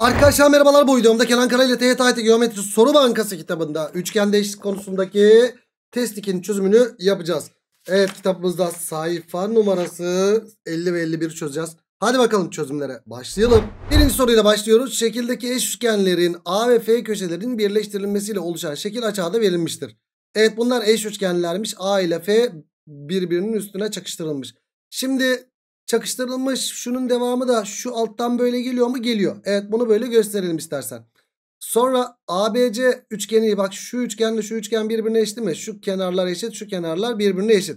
Arkadaşlar merhabalar bu videomda Kenan Kara ile TYT Geometri Soru Bankası kitabında üçgen değişiklik konusundaki test 2'nin çözümünü yapacağız. Evet kitabımızda sayfa numarası 50 ve 51 çözeceğiz. Hadi bakalım çözümlere başlayalım. Birinci soruyla başlıyoruz. Şekildeki eş üçgenlerin A ve F köşelerinin birleştirilmesiyle oluşan şekil açığa verilmiştir. Evet bunlar eş üçgenlermiş. A ile F birbirinin üstüne çakıştırılmış. Şimdi Çakıştırılmış şunun devamı da şu alttan böyle geliyor mu? Geliyor. Evet bunu böyle gösterelim istersen. Sonra ABC üçgeni bak şu üçgenle şu üçgen birbirine eşit mi? Şu kenarlar eşit şu kenarlar birbirine eşit.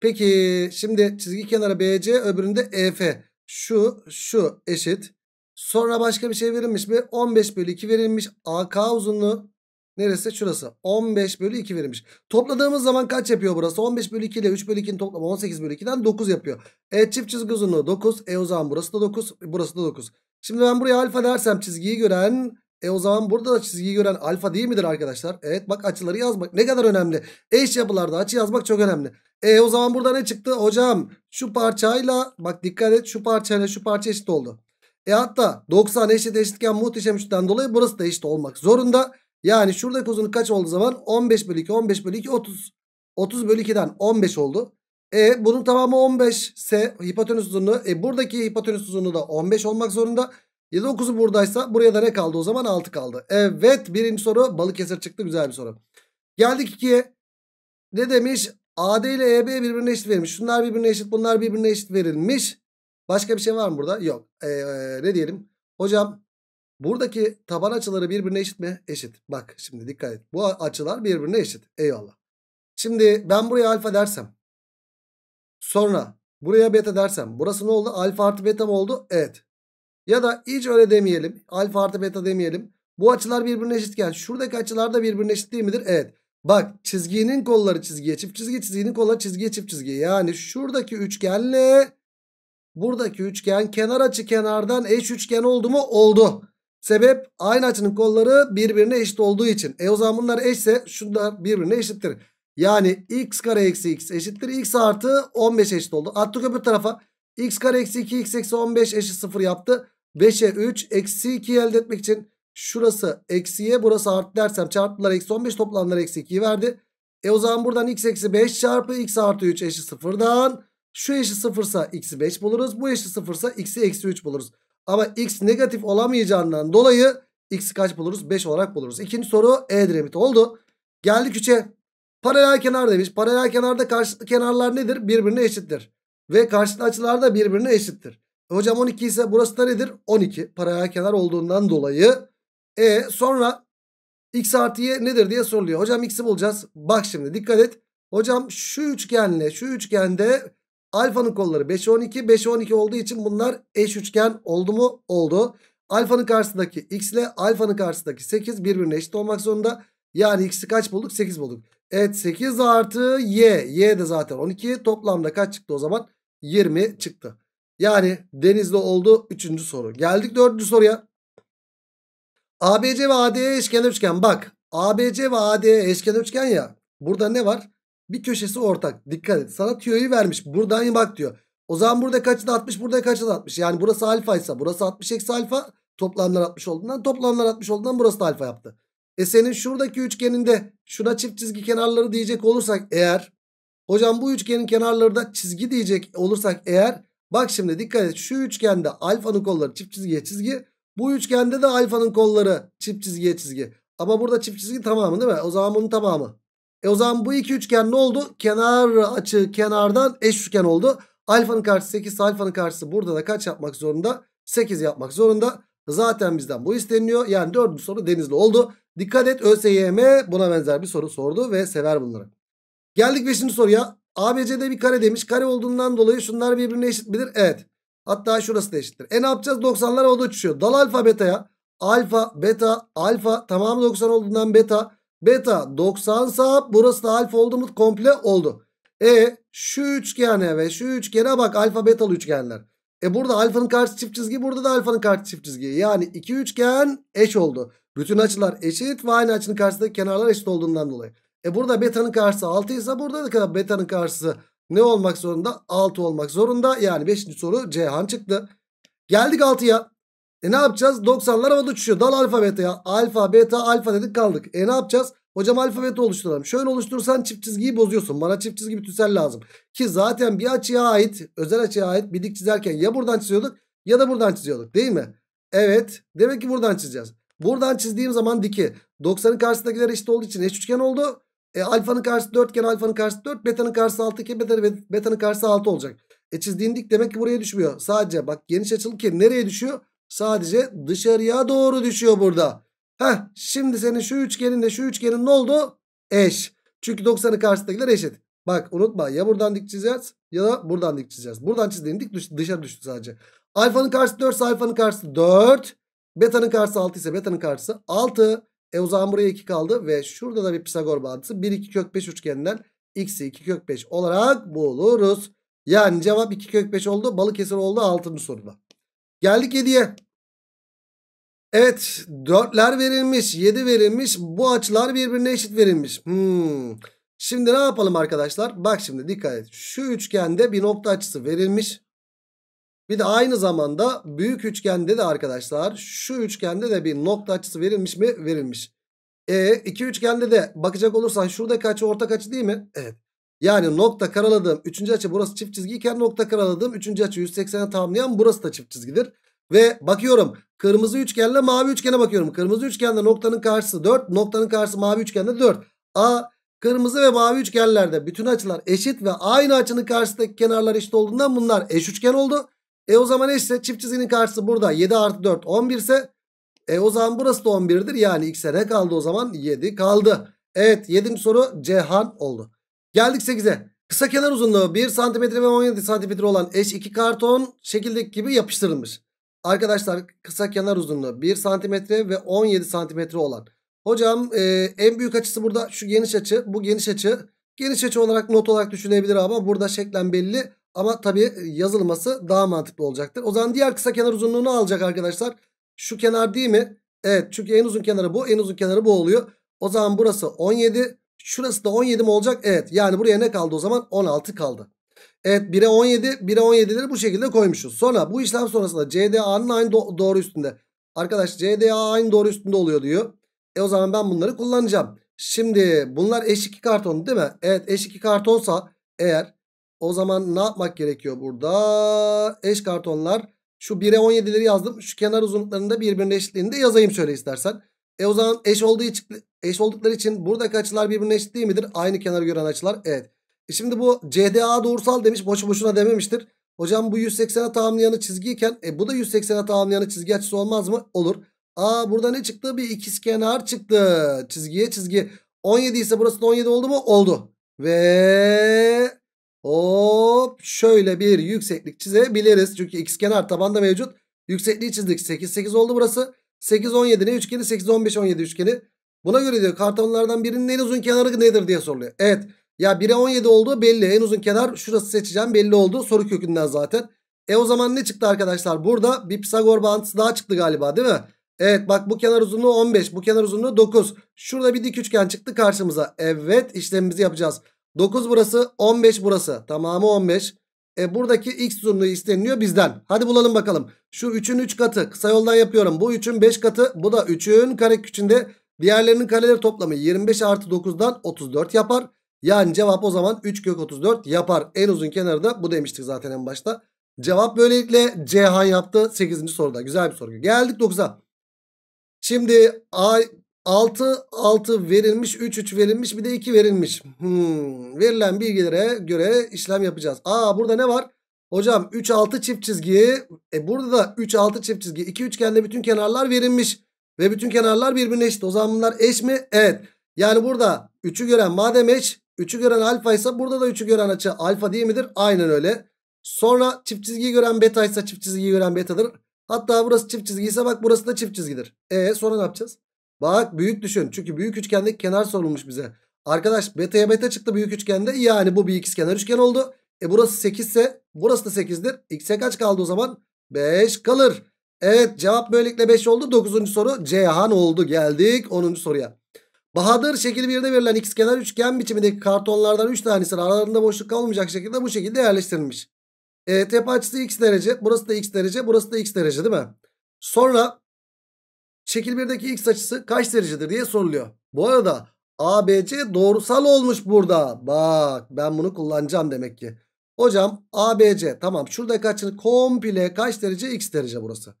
Peki şimdi çizgi kenarı BC öbüründe EF. Şu şu eşit. Sonra başka bir şey verilmiş mi? 15 bölü 2 verilmiş. AK uzunluğu Neresi? Şurası. 15 bölü 2 verilmiş. Topladığımız zaman kaç yapıyor burası? 15 bölü 2 ile 3 bölü 2'nin toplamı 18 bölü 2'den 9 yapıyor. E çift çizgi uzunluğu 9. E o zaman burası da 9. Burası da 9. Şimdi ben buraya alfa dersem çizgiyi gören... E o zaman burada da çizgiyi gören alfa değil midir arkadaşlar? Evet bak açıları yazmak ne kadar önemli. Eş yapılarda açı yazmak çok önemli. E o zaman burada ne çıktı? Hocam şu parçayla bak dikkat et şu parçayla şu parça eşit oldu. E hatta 90 eşit eşitken muhteşem üçten dolayı burası da eşit olmak zorunda. Yani şuradaki uzunluk kaç oldu zaman? 15 bölü 2, 15 bölü 2, 30. 30 bölü 2'den 15 oldu. E bunun tamamı 15 ise hipotenüs uzunluğu. E buradaki hipotenüs uzunluğu da 15 olmak zorunda. 9'u buradaysa buraya da ne kaldı o zaman? 6 kaldı. Evet birinci soru Balıkesir çıktı güzel bir soru. Geldik 2'ye. Ne demiş? AD ile EB birbirine eşit verilmiş. Şunlar birbirine eşit bunlar birbirine eşit verilmiş. Başka bir şey var mı burada? Yok. Ee, ne diyelim? Hocam Buradaki taban açıları birbirine eşit mi? Eşit. Bak şimdi dikkat et. Bu açılar birbirine eşit. Eyvallah. Şimdi ben buraya alfa dersem. Sonra buraya beta dersem. Burası ne oldu? Alfa artı beta mı oldu? Evet. Ya da hiç öyle demeyelim. Alfa artı beta demeyelim. Bu açılar birbirine eşitken şuradaki açılar da birbirine eşit değil midir? Evet. Bak çizginin kolları çizgiye çift çizgi çizginin kolları çizgiye çift çizgi. Yani şuradaki üçgenle buradaki üçgen kenar açı kenardan eş üçgen oldu mu? Oldu. Sebep aynı açının kolları birbirine eşit olduğu için. E o zaman bunlar eşse şunlar birbirine eşittir. Yani x kare eksi x eşittir. x artı 15 eşit oldu. Attık öbür tarafa. x kare eksi 2 x eksi 15 eşit 0 yaptı. 5'e 3 eksi 2 elde etmek için şurası eksiye burası artı dersem çarptılar eksi 15 toplamlar eksi 2'yi verdi. E o zaman buradan x eksi 5 çarpı x artı 3 eşit 0'dan şu eşit 0 ise x'i 5 buluruz. Bu eşit 0 ise x'i eksi 3 buluruz. Ama x negatif olamayacağından dolayı x kaç buluruz? 5 olarak buluruz. İkinci soru E diremit oldu. Geldik 3'e. Paralel kenar demiş. Paralel kenarda karşılıklı kenarlar nedir? Birbirine eşittir. Ve karşılıklı açılar da birbirine eşittir. E hocam 12 ise burası da nedir? 12. Paralel kenar olduğundan dolayı. E sonra x artı y nedir diye soruluyor. Hocam x'i bulacağız. Bak şimdi dikkat et. Hocam şu üçgenle şu üçgende Alfanın kolları 5 12. 5 12 olduğu için bunlar eş üçgen oldu mu? Oldu. Alfanın karşısındaki x ile alfanın karşısındaki 8 birbirine eşit olmak zorunda. Yani x'i kaç bulduk? 8 bulduk. Evet 8 artı y. Y de zaten 12. Toplamda kaç çıktı o zaman? 20 çıktı. Yani denizde oldu 3. soru. Geldik 4. soruya. ABC ve ADE eşkenar üçgen. Bak ABC ve ADE eşkenar üçgen ya. Burada ne var? Bir köşesi ortak. Dikkat et. Sana tüyoyu vermiş. Buradan bak diyor. O zaman burada kaçını atmış burada kaçını atmış. Yani burası alfa ise burası 60 eksi alfa toplamlar 60 olduğundan toplamlar 60 olduğundan burası da alfa yaptı. E senin şuradaki üçgeninde şuna çift çizgi kenarları diyecek olursak eğer hocam bu üçgenin kenarları da çizgi diyecek olursak eğer bak şimdi dikkat et şu üçgende alfanın kolları çift çizgiye çizgi bu üçgende de alfanın kolları çift çizgiye çizgi. Ama burada çift çizgi tamamı değil mi? O zaman bunun tamamı. E o zaman bu iki üçgen ne oldu? Kenar açı kenardan eş üçgen oldu. Alfanın karşısı 8 alfanın karşısı burada da kaç yapmak zorunda? 8 yapmak zorunda. Zaten bizden bu isteniliyor. Yani dördüncü soru denizli oldu. Dikkat et ÖSYM buna benzer bir soru sordu ve sever bunları. Geldik 5. soruya. ABC'de bir kare demiş. Kare olduğundan dolayı şunlar birbirine eşit midir? Evet. Hatta şurası da eşittir. E ne yapacağız? 90'lar oldu uçuşuyor. Dal alfa beta ya. Alfa, beta, alfa tamamı 90 olduğundan beta. Beta 90 sa burası da alfa oldu mu? Komple oldu. E şu üçgene ve şu üçgene bak alfa betalı üçgenler. E burada alfanın karşı çift çizgi burada da alfanın karşı çift çizgi. Yani iki üçgen eş oldu. Bütün açılar eşit ve aynı açının karşısındaki kenarlar eşit olduğundan dolayı. E burada beta'nın karşısı 6 ise burada da beta'nın karşısı ne olmak zorunda? 6 olmak zorunda. Yani 5. soru Cihan çıktı. Geldik 6'ya. E ne yapacağız? 90'lar havada uçuşuyor. Dal alfa ya, Alfa beta alfa dedik kaldık. E ne yapacağız? Hocam alfa oluşturalım. Şöyle oluşturursan çift çizgiyi bozuyorsun. Bana çift çizgi bütünsel lazım. Ki zaten bir açıya ait özel açıya ait bir dik çizerken ya buradan çiziyorduk ya da buradan çiziyorduk değil mi? Evet. Demek ki buradan çizeceğiz. Buradan çizdiğim zaman diki. 90'ın karşısındakiler eşit olduğu için eş üçgen oldu. E, alfanın karşısı 4 iken alfanın karşısı 4. Beta'nın karşısı 6 iken beta, beta'nın karşısı 6 olacak. E çizdiğin dik demek ki buraya düşmüyor. Sadece bak geniş açılı ki nereye düşüyor? Sadece dışarıya doğru düşüyor burada. Heh, şimdi senin şu üçgeninle şu üçgenin ne oldu? Eş. Çünkü 90'ın karşısındakiler eşit. Bak unutma ya buradan dik çizeceğiz ya da buradan dik çizeceğiz. Buradan çizdiğin dik dışarı düştü sadece. Alfanın karşısı 4 alfanın karşısı 4. Beta'nın karşısı 6 ise beta'nın karşısı 6. E o zaman buraya 2 kaldı ve şurada da bir Pisagor bağıntısı 1 2 kök 5 üçgeninden x'i 2 kök 5 olarak buluruz. Yani cevap 2 kök 5 oldu. Balıkesir oldu 6. soruda. Geldik 7'ye. Evet 4'ler verilmiş 7 verilmiş bu açılar birbirine eşit verilmiş. Hmm. Şimdi ne yapalım arkadaşlar? Bak şimdi dikkat et. Şu üçgende bir nokta açısı verilmiş. Bir de aynı zamanda büyük üçgende de arkadaşlar şu üçgende de bir nokta açısı verilmiş mi? Verilmiş. E iki üçgende de bakacak olursan şuradaki kaç ortak açı değil mi? Evet. Yani nokta karaladığım 3. açı burası çift çizgi iken nokta karaladığım 3. açı 180'e tamamlayan burası da çift çizgidir. Ve bakıyorum kırmızı üçgenle mavi üçgene bakıyorum. Kırmızı üçgende noktanın karşısı 4 noktanın karşısı mavi üçgende 4. A kırmızı ve mavi üçgenlerde bütün açılar eşit ve aynı açının karşısındaki kenarlar eşit olduğundan bunlar eş üçgen oldu. E o zaman eşse çift çizginin karşısı burada 7 artı 4 11 ise e o zaman burası da 11'dir. Yani x'e ne kaldı o zaman? 7 kaldı. Evet 7. soru Cehan oldu. Geldik 8'e. Kısa kenar uzunluğu 1 cm ve 17 cm olan eş iki karton şekildeki gibi yapıştırılmış. Arkadaşlar kısa kenar uzunluğu 1 cm ve 17 cm olan. Hocam e, en büyük açısı burada şu geniş açı bu geniş açı. Geniş açı olarak not olarak düşünebilir ama burada şeklen belli. Ama tabi yazılması daha mantıklı olacaktır. O zaman diğer kısa kenar uzunluğunu alacak arkadaşlar. Şu kenar değil mi? Evet çünkü en uzun kenarı bu en uzun kenarı bu oluyor. O zaman burası 17 Şurası da 17 mi olacak? Evet. Yani buraya ne kaldı o zaman? 16 kaldı. Evet 1'e 17, 1'e 17'leri bu şekilde koymuşuz. Sonra bu işlem sonrasında CDA'nın aynı do doğru üstünde. Arkadaş CDA aynı doğru üstünde oluyor diyor. E o zaman ben bunları kullanacağım. Şimdi bunlar eş 2 karton değil mi? Evet eş 2 kartonsa eğer o zaman ne yapmak gerekiyor burada? Eş kartonlar şu 1'e 17'leri yazdım. Şu kenar uzunluklarını da birbirine eşitliğinde yazayım şöyle istersen. E o zaman eş olduğu için eş oldukları için buradaki açılar birbirine eşit değil midir? Aynı kenarı gören açılar. Evet. E şimdi bu CDA doğrusal demiş. Boşu boşuna dememiştir. Hocam bu 180'e tamamlayanı çizgiyken e bu da 180'e tamamlayanı çizgi açısı olmaz mı? Olur. Aa burada ne çıktı? Bir ikiz kenar çıktı. Çizgiye çizgi. 17 ise burası da 17 oldu mu? Oldu. Ve hop şöyle bir yükseklik çizebiliriz. Çünkü ikiz kenar tabanda mevcut. Yüksekliği çizdik. 8 8 oldu burası. 8 17 ne üçgeni 8 15 17 üçgeni. Buna göre diyor kartonlardan birinin en uzun kenarı nedir diye soruluyor. Evet ya 1'e 17 olduğu belli en uzun kenar şurası seçeceğim belli oldu soru kökünden zaten. E o zaman ne çıktı arkadaşlar burada bir Pisagor bağıntısı daha çıktı galiba değil mi? Evet bak bu kenar uzunluğu 15 bu kenar uzunluğu 9. Şurada bir dik üçgen çıktı karşımıza. Evet işlemimizi yapacağız. 9 burası 15 burası tamamı 15. E buradaki x uzunluğu isteniliyor bizden. Hadi bulalım bakalım. Şu 3'ün 3 katı kısa yoldan yapıyorum. Bu 3'ün 5 katı bu da 3'ün kare küçüğünde. Diğerlerinin kareleri toplamı 25 artı 9'dan 34 yapar. Yani cevap o zaman 3 kök 34 yapar. En uzun kenarı da bu demiştik zaten en başta. Cevap böylelikle Cihan yaptı 8. soruda. Güzel bir soru. Geldik 9'a. Şimdi A 6 6 verilmiş 3 3 verilmiş bir de 2 verilmiş. Hmm. Verilen bilgilere göre işlem yapacağız. Aa burada ne var? Hocam 3 6 çift çizgi. E burada da 3 6 çift çizgi. İki üçgende bütün kenarlar verilmiş. Ve bütün kenarlar birbirine eşit. O zaman bunlar eş mi? Evet. Yani burada 3'ü gören madem eş 3'ü gören alfa ise burada da 3'ü gören açı alfa değil midir? Aynen öyle. Sonra çift çizgiyi gören beta ise çift çizgiyi gören betadır. Hatta burası çift çizgi ise bak burası da çift çizgidir. E sonra ne yapacağız? Bak büyük düşün. Çünkü büyük üçgendeki kenar sorulmuş bize. Arkadaş beta'ya beta çıktı büyük üçgende. Yani bu bir kenar üçgen oldu. E burası 8 ise burası da 8'dir. X'e kaç kaldı o zaman? 5 kalır. Evet cevap böylelikle 5 oldu. 9. soru Ceyhan oldu. Geldik 10. soruya. Bahadır şekil 1'de verilen kenar üçgen biçimindeki kartonlardan 3 tanesi aralarında boşluk kalmayacak şekilde bu şekilde yerleştirilmiş. E, tepe açısı x derece. Burası da x derece. Burası da x derece değil mi? Sonra Şekil 1'deki x açısı kaç derecedir diye soruluyor. Bu arada ABC doğrusal olmuş burada. Bak ben bunu kullanacağım demek ki. Hocam ABC tamam Şurada açının komple kaç derece x derece burası.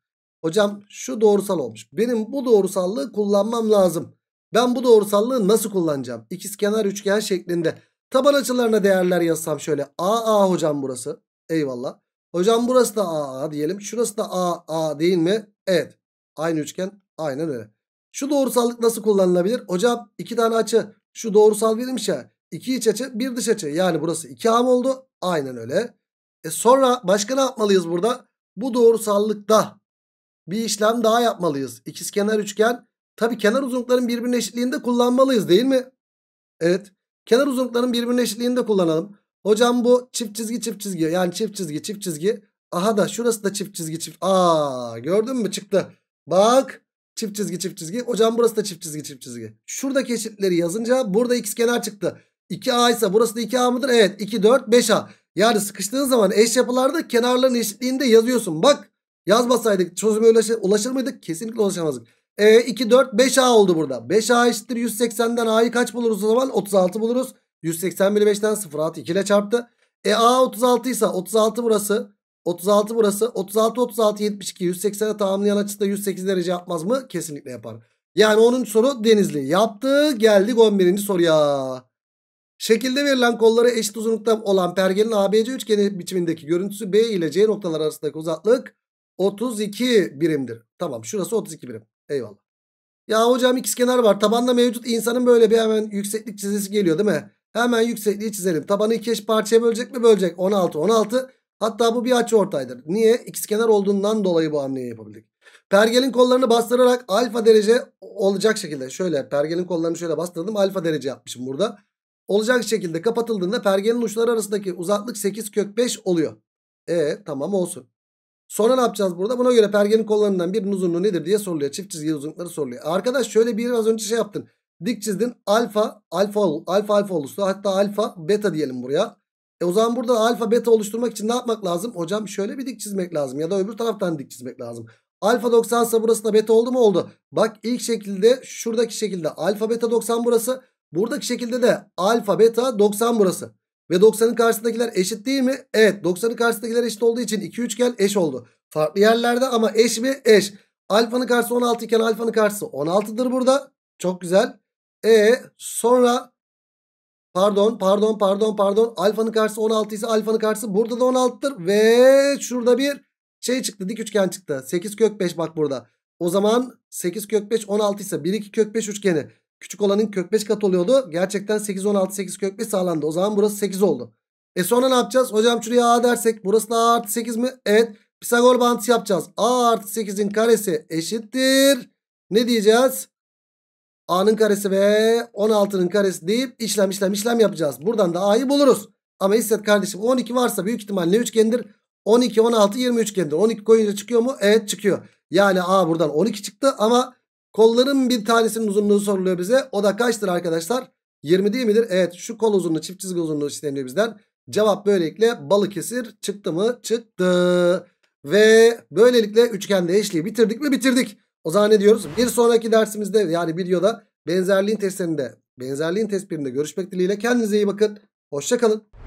Hocam şu doğrusal olmuş. Benim bu doğrusallığı kullanmam lazım. Ben bu doğrusallığı nasıl kullanacağım? İkizkenar üçgen şeklinde. Taban açılarına değerler yazsam şöyle. AA hocam burası. Eyvallah. Hocam burası da AA diyelim. Şurası da AA değil mi? Evet. Aynı üçgen. Aynen öyle. Şu doğrusallık nasıl kullanılabilir? Hocam iki tane açı. Şu doğrusal verilmiş ya. İki iç açı bir dış açı. Yani burası 2A mı oldu? Aynen öyle. E sonra başka ne yapmalıyız burada? Bu doğrusallıkta bir işlem daha yapmalıyız. İkizkenar üçgen. Tabii kenar uzunlukların birbirine eşitliğinde kullanmalıyız değil mi? Evet. Kenar uzunlukların birbirine eşitliğinde kullanalım. Hocam bu çift çizgi çift çizgi. Yani çift çizgi çift çizgi. Aha da şurası da çift çizgi çift. Aa gördün mü çıktı. Bak Çift çizgi çift çizgi. Hocam burası da çift çizgi çift çizgi. Şuradaki eşitleri yazınca burada x kenar çıktı. 2a ise burası da 2a mıdır? Evet 2 4 5a. Yani sıkıştığın zaman eş yapılarda kenarların eşitliğinde yazıyorsun. Bak yazmasaydık çözüme ulaşır, ulaşır mıydık? Kesinlikle ulaşamazdık. E, 2 4 5a oldu burada. 5a eşittir 180'den a'yı kaç buluruz o zaman? 36 buluruz. 180 bölü 5'ten 0 6 2 ile çarptı. E a 36 ise 36 burası. 36 burası. 36 36 72 180'e tamamlayan açıda 108 derece yapmaz mı? Kesinlikle yapar. Yani onun soru Denizli yaptı. Geldik 11. soruya. Şekilde verilen kolları eşit uzunlukta olan pergenin ABC üçgeni biçimindeki görüntüsü B ile C noktalar arasındaki uzaklık 32 birimdir. Tamam şurası 32 birim. Eyvallah. Ya hocam ikizkenar var. Tabanda mevcut insanın böyle bir hemen yükseklik çizgisi geliyor değil mi? Hemen yüksekliği çizelim. Tabanı iki eş parçaya bölecek mi? Bölecek. 16 16 Hatta bu bir açı ortaydır. Niye? X kenar olduğundan dolayı bu hamleyi yapabildik. Pergelin kollarını bastırarak alfa derece olacak şekilde şöyle pergelin kollarını şöyle bastırdım alfa derece yapmışım burada. Olacak şekilde kapatıldığında pergelin uçları arasındaki uzaklık 8 kök 5 oluyor. E tamam olsun. Sonra ne yapacağız burada? Buna göre pergelin kollarından birinin uzunluğu nedir diye soruluyor. Çift çizgi uzunlukları soruluyor. Arkadaş şöyle bir az önce şey yaptın. Dik çizdin alfa alfa alfa alfa oldu. hatta alfa beta diyelim buraya. E o zaman burada alfa beta oluşturmak için ne yapmak lazım? Hocam şöyle bir dik çizmek lazım ya da öbür taraftan dik çizmek lazım. Alfa 90 ise burası da beta oldu mu oldu. Bak ilk şekilde şuradaki şekilde alfa beta 90 burası. Buradaki şekilde de alfa beta 90 burası. Ve 90'ın karşısındakiler eşit değil mi? Evet 90'ın karşısındakiler eşit olduğu için iki üçgen eş oldu. Farklı yerlerde ama eş mi? Eş. Alfanın karşısı 16 iken alfanın karşısı 16'dır burada. Çok güzel. E sonra Pardon pardon pardon pardon. Alfanın karşısı 16 ise alfanın karşısı burada da 16'tır Ve şurada bir şey çıktı dik üçgen çıktı. 8 kök 5 bak burada. O zaman 8 kök 5 16 ise 1 2 kök 5 üçgeni. Küçük olanın kök 5 katı oluyordu. Gerçekten 8 16 8 kök 5 sağlandı. O zaman burası 8 oldu. E sonra ne yapacağız? Hocam şuraya a dersek burası da a artı 8 mi? Evet. Pisagor bağıntısı yapacağız. a artı 8'in karesi eşittir. Ne diyeceğiz? A'nın karesi ve 16'nın karesi deyip işlem işlem işlem yapacağız. Buradan da A'yı buluruz. Ama hisset kardeşim 12 varsa büyük ihtimalle üçgendir. 12, 16, 20 üçgendir. 12 koyunca çıkıyor mu? Evet çıkıyor. Yani A buradan 12 çıktı ama kolların bir tanesinin uzunluğu soruluyor bize. O da kaçtır arkadaşlar? 20 değil midir? Evet şu kol uzunluğu çift çizgi uzunluğu isteniyor bizden. Cevap böylelikle Balıkesir çıktı mı? Çıktı. Ve böylelikle üçgende eşliği bitirdik mi? Bitirdik. O zaman ne diyoruz? Bir sonraki dersimizde yani videoda benzerliğin testlerinde, benzerliğin test görüşmek dileğiyle. Kendinize iyi bakın. Hoşçakalın.